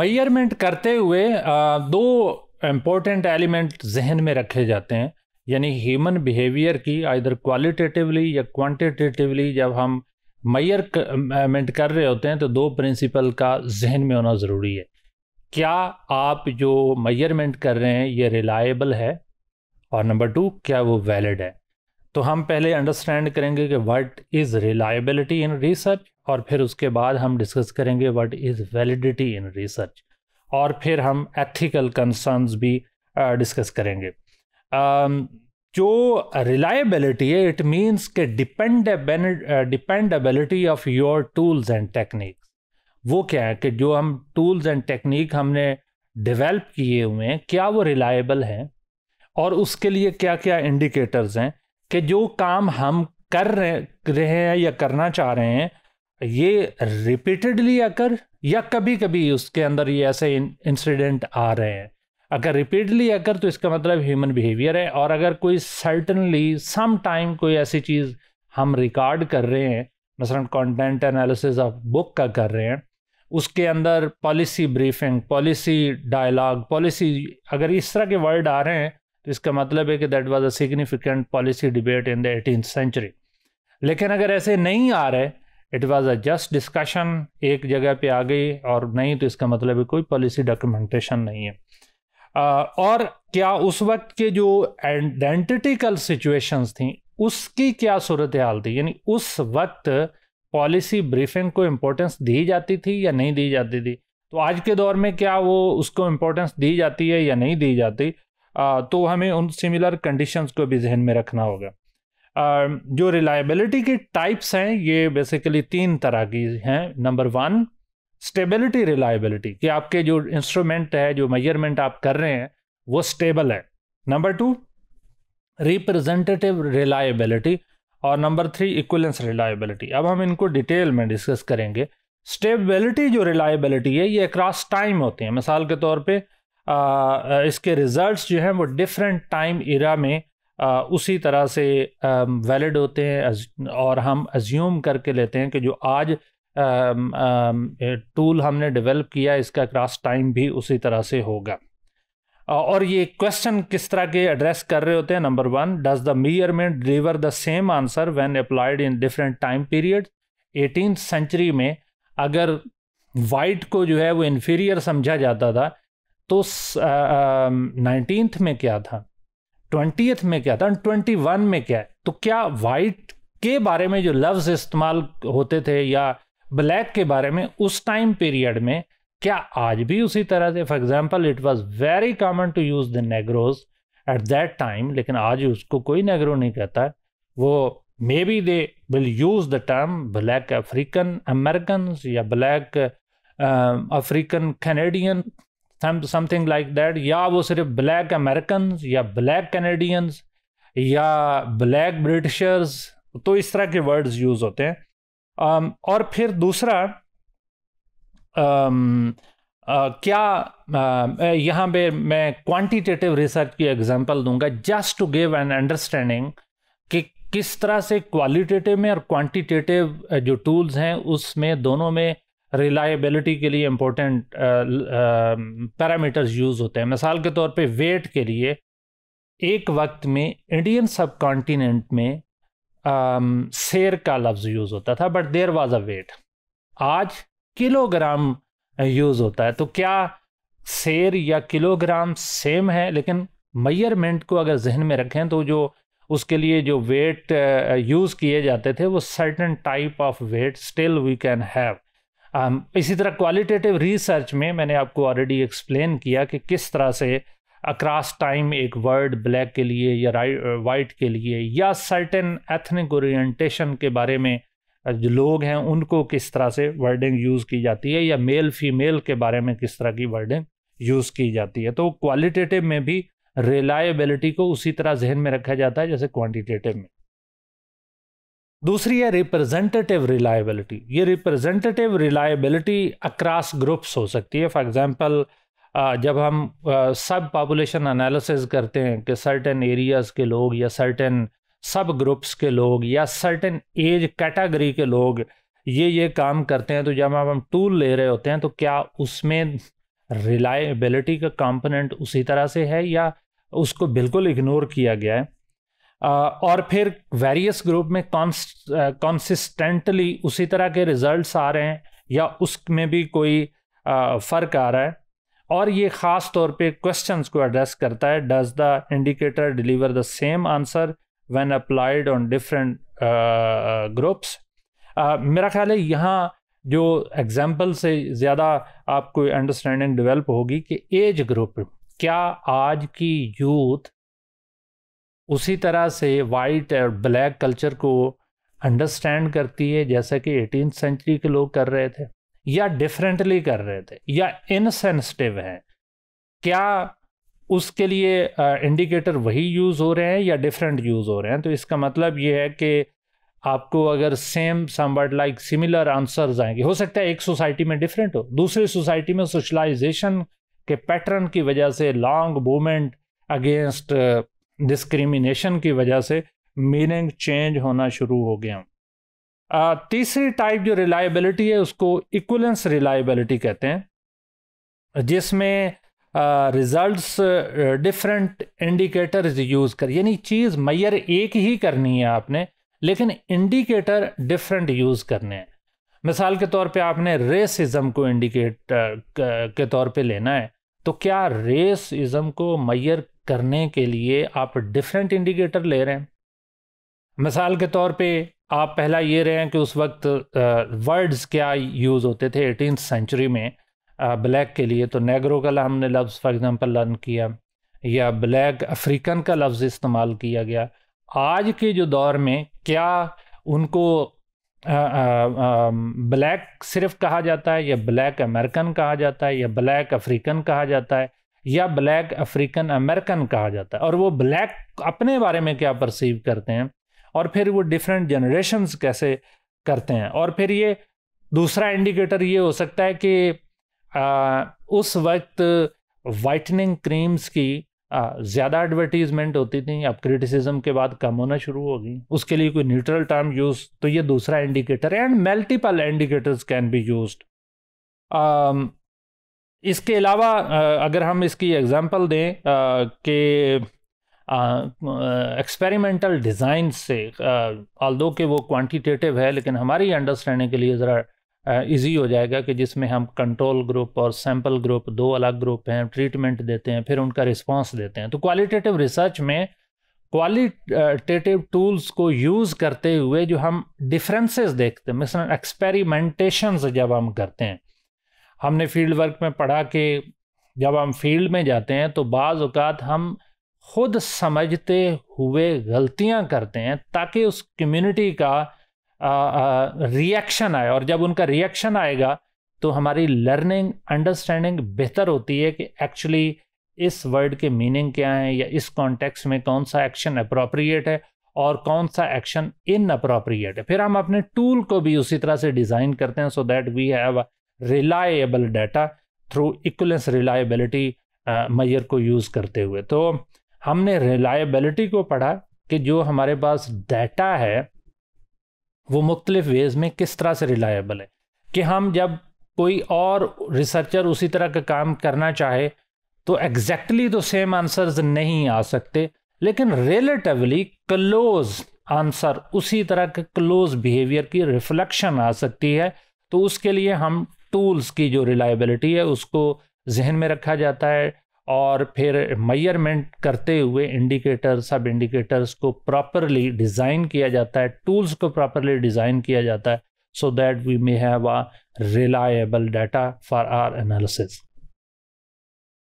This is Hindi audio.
मैयरमेंट करते हुए दो इम्पोर्टेंट एलिमेंट जहन में रखे जाते हैं यानी ह्यूमन बिहेवियर की इधर क्वालिटेटिवली या क्वांटिटेटिवली जब हम मैयरमेंट कर रहे होते हैं तो दो प्रिंसिपल का जहन में होना ज़रूरी है क्या आप जो मैयरमेंट कर रहे हैं ये रिलायबल है और नंबर टू क्या वो वैलिड है तो हम पहले अंडरस्टैंड करेंगे कि what is reliability in research और फिर उसके बाद हम डिस्कस करेंगे what is validity in research और फिर हम एथिकल कंसर्न्स भी डिस्कस uh, करेंगे um, जो रिलायबिलिटी है इट मीन्स के dependability of your tools and techniques वो क्या है कि जो हम टूल्स एंड टेक्निक हमने डेवलप किए हुए हैं क्या वो रिलायबल हैं और उसके लिए क्या क्या इंडिकेटर्स हैं कि जो काम हम कर रहे हैं या करना चाह रहे हैं ये रिपीटेडली अगर या कभी कभी उसके अंदर ये ऐसे इंसिडेंट आ रहे हैं अगर रिपीटली अगर तो इसका मतलब ह्यूमन बिहेवियर है और अगर कोई सर्टनली सम टाइम कोई ऐसी चीज़ हम रिकॉर्ड कर रहे हैं मसलन कंटेंट एनालिसिस ऑफ बुक का कर रहे हैं उसके अंदर policy briefing policy dialogue policy अगर इस तरह के वर्ड आ रहे हैं तो इसका मतलब है कि that was a significant policy debate in the eighteen century लेकिन अगर ऐसे नहीं आ रहे it was a just discussion एक जगह पे आ गई और नहीं तो इसका मतलब है कोई पॉलिसी डॉक्यूमेंटेशन नहीं है आ, और क्या उस वक्त के जो आइडेंटिटिकल सिचुएशंस थी उसकी क्या सूरत हाल थी यानी उस वक्त पॉलिसी ब्रीफिंग को इम्पोर्टेंस दी जाती थी या नहीं दी जाती थी तो आज के दौर में क्या वो उसको इम्पोर्टेंस दी जाती है या नहीं दी जाती आ, तो हमें उन सिमिलर कंडीशंस को भी जहन में रखना होगा जो रिलायबिलिटी की टाइप्स हैं ये बेसिकली तीन तरह की हैं नंबर वन स्टेबिलिटी रिलायबिलिटी कि आपके जो इंस्ट्रूमेंट है जो मेजरमेंट आप कर रहे हैं वो स्टेबल है नंबर टू रिप्रेजेंटेटिव रिलायबिलिटी और नंबर थ्री इक्वलेंस रिलायबिलिटी अब हम इनको डिटेल में डिस्कस करेंगे स्टेबिलिटी जो रिलायबिलिटी है ये अक्रॉस टाइम होते हैं मिसाल के तौर पे आ, इसके रिजल्ट्स जो हैं वो डिफरेंट टाइम इरा में उसी तरह से वैलिड होते हैं और हम एज्यूम करके लेते हैं कि जो आज टूल हमने डेवलप किया इसका क्रॉस टाइम भी उसी तरह से होगा और ये क्वेश्चन किस तरह के एड्रेस कर रहे होते हैं number one does the measurement deliver the same answer when applied in different time period eighteen century में अगर वाइट को जो है वो इन्फीरियर समझा जाता था तो नाइनटीन्थ में क्या था ट्वेंटी में क्या था ट्वेंटी वन में क्या है तो क्या वाइट के बारे में जो लफ्ज इस्तेमाल होते थे या ब्लैक के बारे में उस टाइम पीरियड में क्या आज भी उसी तरह से for example it was very common to use the negroes at that time लेकिन आज उसको कोई नेग्रो नहीं कहता वो maybe they will use the term black African American या black African Canadian something like that या वो सिर्फ ब्लैक अमेरिकन या ब्लैक कैनेडियंस या ब्लैक ब्रिटिशर्स तो इस तरह के वर्ड्स यूज़ होते हैं um, और फिर दूसरा um, uh, क्या uh, यहाँ पे मैं क्वांटिटेटिव रिसर्च की एग्जांपल दूंगा just to give an understanding कि किस तरह से क्वालिटेटिव में और क्वांटिटेटिव uh, जो टूल्स हैं उसमें दोनों में रिलायबिलिटी के लिए इम्पोर्टेंट पैरामीटर्स यूज़ होते हैं मिसाल के तौर पे वेट के लिए एक वक्त में इंडियन सब कॉन्टीनेंट में आ, शेर का लफ्ज़ यूज़ होता था but there was a weight आज किलोग्राम यूज़ होता है तो क्या शेर या किलोग्राम सेम है लेकिन मैयरमेंट को अगर जहन में रखें तो जो उसके लिए जो वेट यूज़ किए जाते थे वो certain type of weight still we can have um, इसी तरह क्वालिटेटिव रिसर्च में मैंने आपको ऑलरेडी एक्सप्लेन किया कि किस तरह से अक्रॉस टाइम एक वर्ड ब्लैक के लिए या वाइट uh, के लिए या सर्टेन एथनिक ओरिएंटेशन के बारे में uh, जो लोग हैं उनको किस तरह से वर्डिंग यूज़ की जाती है या मेल फीमेल के बारे में किस तरह की वर्डिंग यूज़ की जाती है तो क्वालिटेटिव में भी रिलायबिलिटी को उसी तरह जहन में रखा जाता है जैसे क्वांटिटेटिव में दूसरी है रिप्रेजेंटेटिव रिलायबिलिटी ये रिप्रेजेंटेटिव रिलायबिलिटी अक्रॉस ग्रुप्स हो सकती है फॉर एग्जांपल जब हम सब पॉपुलेशन एनालिसिस करते हैं कि सर्टेन एरियाज़ के लोग या सर्टेन सब ग्रुप्स के लोग या सर्टेन एज कैटेगरी के लोग ये ये काम करते हैं तो जब हम टूल ले रहे होते हैं तो क्या उसमें रिलायबिलिटी का कंपोनेंट उसी तरह से है या उसको बिल्कुल इग्नोर किया गया है और फिर वेरियस ग्रुप में कॉन्सिस्टेंटली उसी तरह के रिजल्ट्स आ रहे हैं या उसमें भी कोई फ़र्क आ रहा है और ये ख़ास तौर पे क्वेश्चंस को एड्रेस करता है does the indicator deliver the same answer when applied on different groups मेरा ख्याल है यहाँ जो एग्जांपल से ज़्यादा आपको अंडरस्टैंडिंग डेवलप होगी कि एज ग्रुप क्या आज की यूथ उसी तरह से वाइट और ब्लैक कल्चर को अंडरस्टैंड करती है जैसा कि एटीन सेंचुरी के लोग कर रहे थे या डिफरेंटली कर रहे थे या इनसेंसिटिव हैं क्या उसके लिए इंडिकेटर वही यूज़ हो रहे हैं या डिफरेंट यूज़ हो रहे हैं तो इसका मतलब ये है कि आपको अगर same somewhat like similar answers आएंगे हो सकता है एक सोसाइटी में डिफरेंट हो दूसरी सोसाइटी में सोशलाइजेशन के पैटर्न की वजह से लॉन्ग मूवमेंट अगेंस्ट डिस्क्रिमिनेशन की वजह से मीनिंग चेंज होना शुरू हो गया तीसरी टाइप जो रिलायबिलिटी है उसको इक्वलेंस रिलायबिलिटी कहते हैं जिसमें रिजल्ट्स डिफरेंट इंडिकेटर्स यूज़ कर यानी चीज़ मैयर एक ही करनी है आपने लेकिन इंडिकेटर डिफरेंट यूज़ करने हैं मिसाल के तौर पे आपने रेसिज्म को इंडिकेट के तौर पे लेना है तो क्या रेसिज्म को मैयर करने के लिए आप डिफरेंट इंडिकेटर ले रहे हैं मिसाल के तौर पे आप पहला ये रहे हैं कि उस वक्त वर्ड्स क्या यूज़ होते थे एटीन सेंचुरी में ब्लैक के लिए तो नेगरो का हमने लफ्ज़ फॉर एग्ज़ाम्पल लर्न किया या ब्लैक अफ्रीकन का लफ्ज़ इस्तेमाल किया गया आज के जो दौर में क्या उनको आ, आ, आ, ब्लैक सिर्फ कहा जाता है या ब्लैक अमेरिकन कहा जाता है या ब्लैक अफ्रीकन कहा जाता है या ब्लैक अफ्रीकन अमेरिकन कहा जाता है और वो ब्लैक अपने बारे में क्या परसीव करते हैं और फिर वो डिफरेंट जनरेशन्स कैसे करते हैं और फिर ये दूसरा इंडिकेटर ये हो सकता है कि आ, उस वक्त वाइटनिंग क्रीम्स की ज़्यादा एडवर्टीजमेंट होती थी अब क्रिटिसिज्म के बाद कम होना शुरू हो गई उसके लिए कोई न्यूट्रल टर्म यूज तो ये दूसरा indicator and multiple indicators can be use इसके अलावा अगर हम इसकी एग्जांपल दें कि एक्सपेरिमेंटल डिज़ाइन से आल दो कि वो क्वांटिटेटिव है लेकिन हमारी अंडरस्टैंडिंग के लिए ज़रा इजी हो जाएगा कि जिसमें हम कंट्रोल ग्रुप और सैम्पल ग्रुप दो अलग ग्रुप हैं ट्रीटमेंट देते हैं फिर उनका रिस्पांस देते हैं तो क्वालिटेटिव रिसर्च में क्वालिटेटिव टूल्स को यूज़ करते हुए जो हम डिफरेंसेस देखते हैं मिसल एक्सपेरिमेंटेशन जब हम करते हैं हमने फील्ड वर्क में पढ़ा कि जब हम फील्ड में जाते हैं तो बाज़ात हम खुद समझते हुए गलतियां करते हैं ताकि उस कम्युनिटी का रिएक्शन आए और जब उनका रिएक्शन आएगा तो हमारी लर्निंग अंडरस्टैंडिंग बेहतर होती है कि एक्चुअली इस वर्ड के मीनिंग क्या है या इस कॉन्टेक्स्ट में कौन सा एक्शन अप्रोप्रिएट है और कौन सा एक्शन इन अप्रोप्रिएट है फिर हम अपने टूल को भी उसी तरह से डिज़ाइन करते हैं so that we have reliable data through equivalence reliability मैयर को यूज़ करते हुए तो हमने रिलायबिलिटी को पढ़ा कि जो हमारे पास डाटा है वो मुख्तलिफ वेज़ में किस तरह से रिलायबल है कि हम जब कोई और रिसर्चर उसी तरह का काम करना चाहे तो एग्जैक्टली exactly तो सेम आंसर्स नहीं आ सकते लेकिन रिलेटिवली क्लोज आंसर उसी तरह के क्लोज बिहेवियर की रिफ्लेक्शन आ सकती है तो उसके लिए हम टूल्स की जो रिलायबिलिटी है उसको जहन में रखा जाता है और फिर मैयरमेंट करते हुए इंडिकेटर सब इंडिकेटर्स को प्रॉपरली डिज़ाइन किया जाता है टूल्स को प्रॉपरली डिज़ाइन किया जाता है so that we may have a reliable data for our analysis